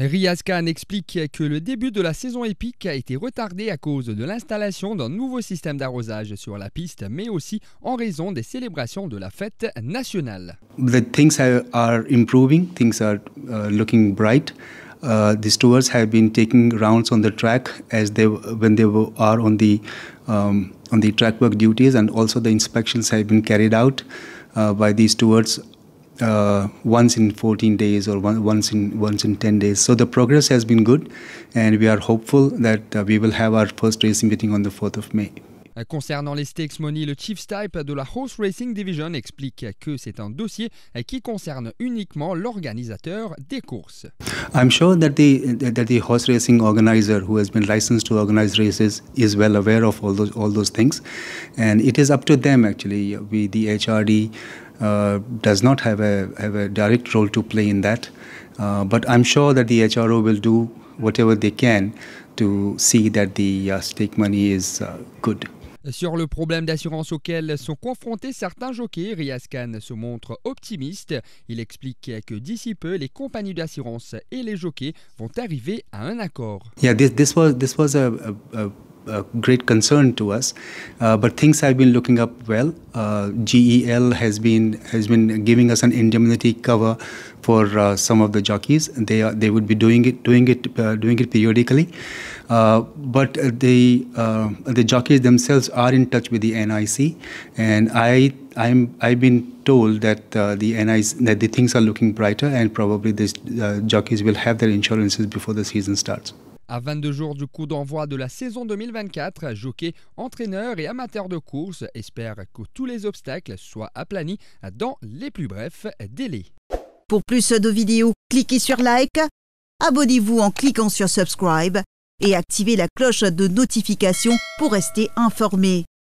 Riaz Khan explique que le début de la saison épique a été retardé à cause de l'installation d'un nouveau système d'arrosage sur la piste, mais aussi en raison des célébrations de la fête nationale. The things are improving, things are uh, looking bright. Uh, the stewards have been taking rounds on the track as they when they are on the um, on the track work duties, and also the inspections have been carried out uh, by the stewards uh, once in 14 days or one, once in once in 10 days. So the progress has been good, and we are hopeful that uh, we will have our first racing meeting on the 4th of May. Euh, concernant les Stakes Money, le Chiefs Type de la Horse Racing Division explique que c'est un dossier euh, qui concerne uniquement l'organisateur des courses. I'm sure that the that the horse racing organizer who has been licensed to organize races is well aware of all those all those things and it is up to them actually we the HRD uh does not have a, have a direct role to play in that. Uh, but I'm sure that the HRO will do whatever they can to see that the uh, stake money is uh, good. Sur le problème d'assurance auquel sont confrontés certains jockeys, riascan Khan se montre optimiste. Il explique que d'ici peu, les compagnies d'assurance et les jockeys vont arriver à un accord. Yeah, this, this was, this was a, a... A great concern to us. Uh, but things have been looking up well. Uh, GEL has been has been giving us an indemnity cover for uh, some of the jockeys. They are, they would be doing it doing it uh, doing it periodically. Uh, but the the jockeys themselves are in touch with the NIC, and I I'm I've been told that uh, the NIs that the things are looking brighter, and probably the jockeys will have their insurances before the season starts. À 22 jours du coup d'envoi de la saison 2024, Jockey, entraîneur et amateur de course espère que tous les obstacles soient aplanis dans les plus brefs délais. Pour plus de vidéos, cliquez sur like, abonnez-vous en cliquant sur subscribe et activez la cloche de notification pour rester informé.